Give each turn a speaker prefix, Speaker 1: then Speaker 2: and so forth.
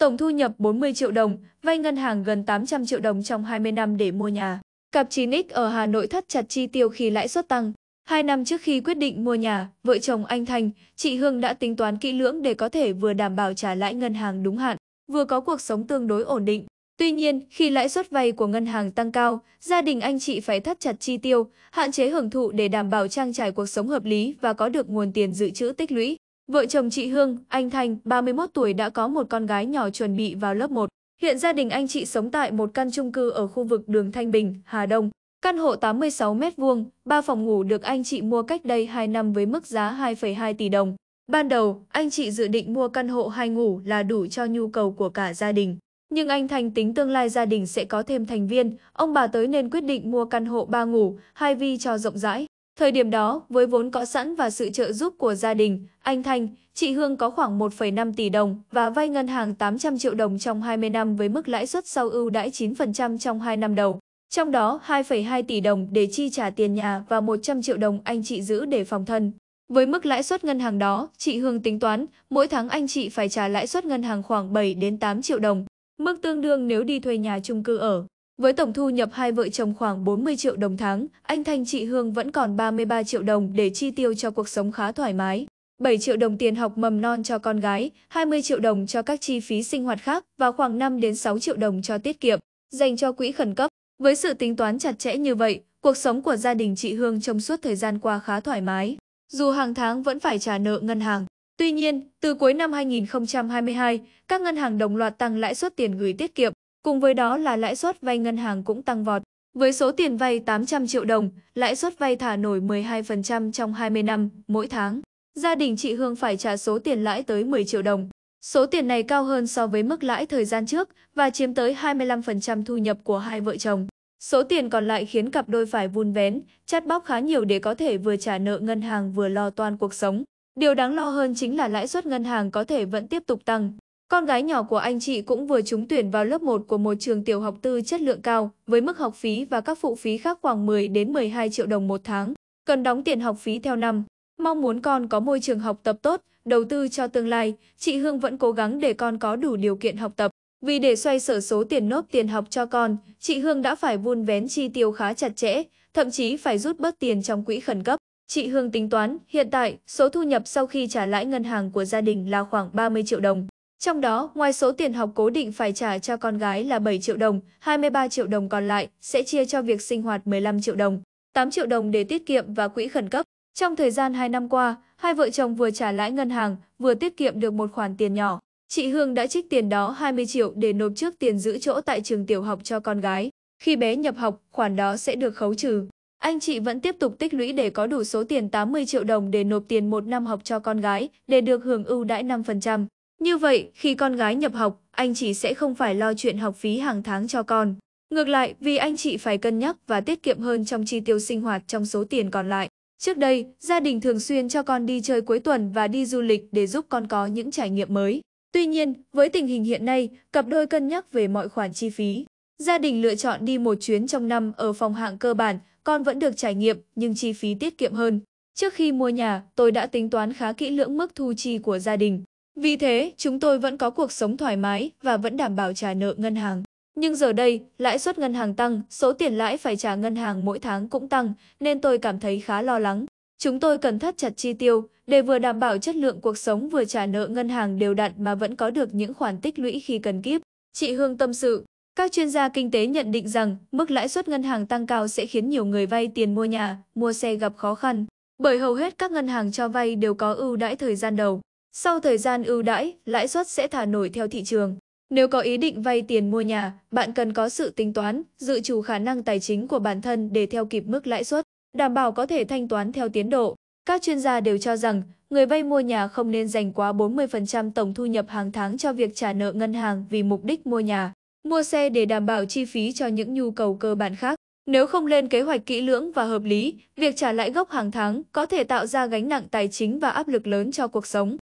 Speaker 1: Tổng thu nhập 40 triệu đồng, vay ngân hàng gần 800 triệu đồng trong 20 năm để mua nhà. Cặp 9X ở Hà Nội thắt chặt chi tiêu khi lãi suất tăng. Hai năm trước khi quyết định mua nhà, vợ chồng anh Thành, chị Hương đã tính toán kỹ lưỡng để có thể vừa đảm bảo trả lãi ngân hàng đúng hạn, vừa có cuộc sống tương đối ổn định. Tuy nhiên, khi lãi suất vay của ngân hàng tăng cao, gia đình anh chị phải thắt chặt chi tiêu, hạn chế hưởng thụ để đảm bảo trang trải cuộc sống hợp lý và có được nguồn tiền dự trữ tích lũy. Vợ chồng chị Hương, anh Thành, 31 tuổi đã có một con gái nhỏ chuẩn bị vào lớp 1. Hiện gia đình anh chị sống tại một căn chung cư ở khu vực đường Thanh Bình, Hà Đông. Căn hộ 86 m2, 3 phòng ngủ được anh chị mua cách đây 2 năm với mức giá 2,2 tỷ đồng. Ban đầu, anh chị dự định mua căn hộ 2 ngủ là đủ cho nhu cầu của cả gia đình. Nhưng anh Thành tính tương lai gia đình sẽ có thêm thành viên, ông bà tới nên quyết định mua căn hộ 3 ngủ, hai vi cho rộng rãi. Thời điểm đó, với vốn có sẵn và sự trợ giúp của gia đình, anh Thanh, chị Hương có khoảng 1,5 tỷ đồng và vay ngân hàng 800 triệu đồng trong 20 năm với mức lãi suất sau ưu đãi 9% trong 2 năm đầu. Trong đó 2,2 tỷ đồng để chi trả tiền nhà và 100 triệu đồng anh chị giữ để phòng thân. Với mức lãi suất ngân hàng đó, chị Hương tính toán, mỗi tháng anh chị phải trả lãi suất ngân hàng khoảng 7 đến 8 triệu đồng, mức tương đương nếu đi thuê nhà chung cư ở. Với tổng thu nhập hai vợ chồng khoảng 40 triệu đồng tháng, anh Thanh chị Hương vẫn còn 33 triệu đồng để chi tiêu cho cuộc sống khá thoải mái. 7 triệu đồng tiền học mầm non cho con gái, 20 triệu đồng cho các chi phí sinh hoạt khác và khoảng 5 đến 6 triệu đồng cho tiết kiệm, dành cho quỹ khẩn cấp. Với sự tính toán chặt chẽ như vậy, cuộc sống của gia đình chị Hương trong suốt thời gian qua khá thoải mái. Dù hàng tháng vẫn phải trả nợ ngân hàng, tuy nhiên, từ cuối năm 2022, các ngân hàng đồng loạt tăng lãi suất tiền gửi tiết kiệm, Cùng với đó là lãi suất vay ngân hàng cũng tăng vọt. Với số tiền vay 800 triệu đồng, lãi suất vay thả nổi 12% trong 20 năm mỗi tháng. Gia đình chị Hương phải trả số tiền lãi tới 10 triệu đồng. Số tiền này cao hơn so với mức lãi thời gian trước và chiếm tới 25% thu nhập của hai vợ chồng. Số tiền còn lại khiến cặp đôi phải vun vén, chắt bóc khá nhiều để có thể vừa trả nợ ngân hàng vừa lo toan cuộc sống. Điều đáng lo hơn chính là lãi suất ngân hàng có thể vẫn tiếp tục tăng. Con gái nhỏ của anh chị cũng vừa trúng tuyển vào lớp 1 của một trường tiểu học tư chất lượng cao, với mức học phí và các phụ phí khác khoảng 10 đến 12 triệu đồng một tháng, cần đóng tiền học phí theo năm. Mong muốn con có môi trường học tập tốt, đầu tư cho tương lai, chị Hương vẫn cố gắng để con có đủ điều kiện học tập. Vì để xoay sở số tiền nốt tiền học cho con, chị Hương đã phải vun vén chi tiêu khá chặt chẽ, thậm chí phải rút bớt tiền trong quỹ khẩn cấp. Chị Hương tính toán, hiện tại, số thu nhập sau khi trả lãi ngân hàng của gia đình là khoảng 30 triệu đồng. Trong đó, ngoài số tiền học cố định phải trả cho con gái là 7 triệu đồng, 23 triệu đồng còn lại sẽ chia cho việc sinh hoạt 15 triệu đồng, 8 triệu đồng để tiết kiệm và quỹ khẩn cấp. Trong thời gian 2 năm qua, hai vợ chồng vừa trả lãi ngân hàng, vừa tiết kiệm được một khoản tiền nhỏ. Chị Hương đã trích tiền đó 20 triệu để nộp trước tiền giữ chỗ tại trường tiểu học cho con gái. Khi bé nhập học, khoản đó sẽ được khấu trừ. Anh chị vẫn tiếp tục tích lũy để có đủ số tiền 80 triệu đồng để nộp tiền một năm học cho con gái, để được hưởng ưu đãi 5%. Như vậy, khi con gái nhập học, anh chị sẽ không phải lo chuyện học phí hàng tháng cho con. Ngược lại, vì anh chị phải cân nhắc và tiết kiệm hơn trong chi tiêu sinh hoạt trong số tiền còn lại. Trước đây, gia đình thường xuyên cho con đi chơi cuối tuần và đi du lịch để giúp con có những trải nghiệm mới. Tuy nhiên, với tình hình hiện nay, cặp đôi cân nhắc về mọi khoản chi phí. Gia đình lựa chọn đi một chuyến trong năm ở phòng hạng cơ bản, con vẫn được trải nghiệm nhưng chi phí tiết kiệm hơn. Trước khi mua nhà, tôi đã tính toán khá kỹ lưỡng mức thu chi của gia đình. Vì thế, chúng tôi vẫn có cuộc sống thoải mái và vẫn đảm bảo trả nợ ngân hàng. Nhưng giờ đây, lãi suất ngân hàng tăng, số tiền lãi phải trả ngân hàng mỗi tháng cũng tăng, nên tôi cảm thấy khá lo lắng. Chúng tôi cần thắt chặt chi tiêu để vừa đảm bảo chất lượng cuộc sống vừa trả nợ ngân hàng đều đặn mà vẫn có được những khoản tích lũy khi cần kiếp. Chị Hương tâm sự, các chuyên gia kinh tế nhận định rằng mức lãi suất ngân hàng tăng cao sẽ khiến nhiều người vay tiền mua nhà, mua xe gặp khó khăn, bởi hầu hết các ngân hàng cho vay đều có ưu đãi thời gian đầu. Sau thời gian ưu đãi, lãi suất sẽ thả nổi theo thị trường. Nếu có ý định vay tiền mua nhà, bạn cần có sự tính toán, dự trù khả năng tài chính của bản thân để theo kịp mức lãi suất, đảm bảo có thể thanh toán theo tiến độ. Các chuyên gia đều cho rằng, người vay mua nhà không nên dành quá 40% tổng thu nhập hàng tháng cho việc trả nợ ngân hàng vì mục đích mua nhà, mua xe để đảm bảo chi phí cho những nhu cầu cơ bản khác. Nếu không lên kế hoạch kỹ lưỡng và hợp lý, việc trả lãi gốc hàng tháng có thể tạo ra gánh nặng tài chính và áp lực lớn cho cuộc sống.